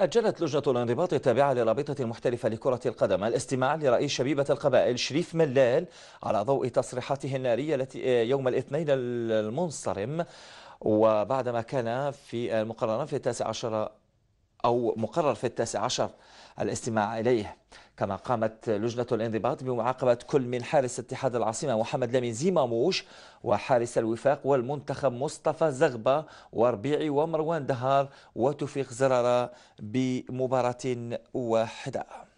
أجلت لجنة الانضباط التابعة للرابطة المحترفة لكرة القدم الاستماع لرئيس شبيبة القبائل شريف ملال على ضوء تصريحاته النارية التي آه، يوم الاثنين المنصرم وبعدما كان في المقرر آه، في التاسع عشر أو مقرر في التاسع عشر الاستماع إليه كما قامت لجنة الانضباط بمعاقبة كل من حارس اتحاد العاصمة محمد لمين زيماموش وحارس الوفاق والمنتخب مصطفى زغبة وربيع ومروان دهار وتوفيق زرارة بمباراة واحدة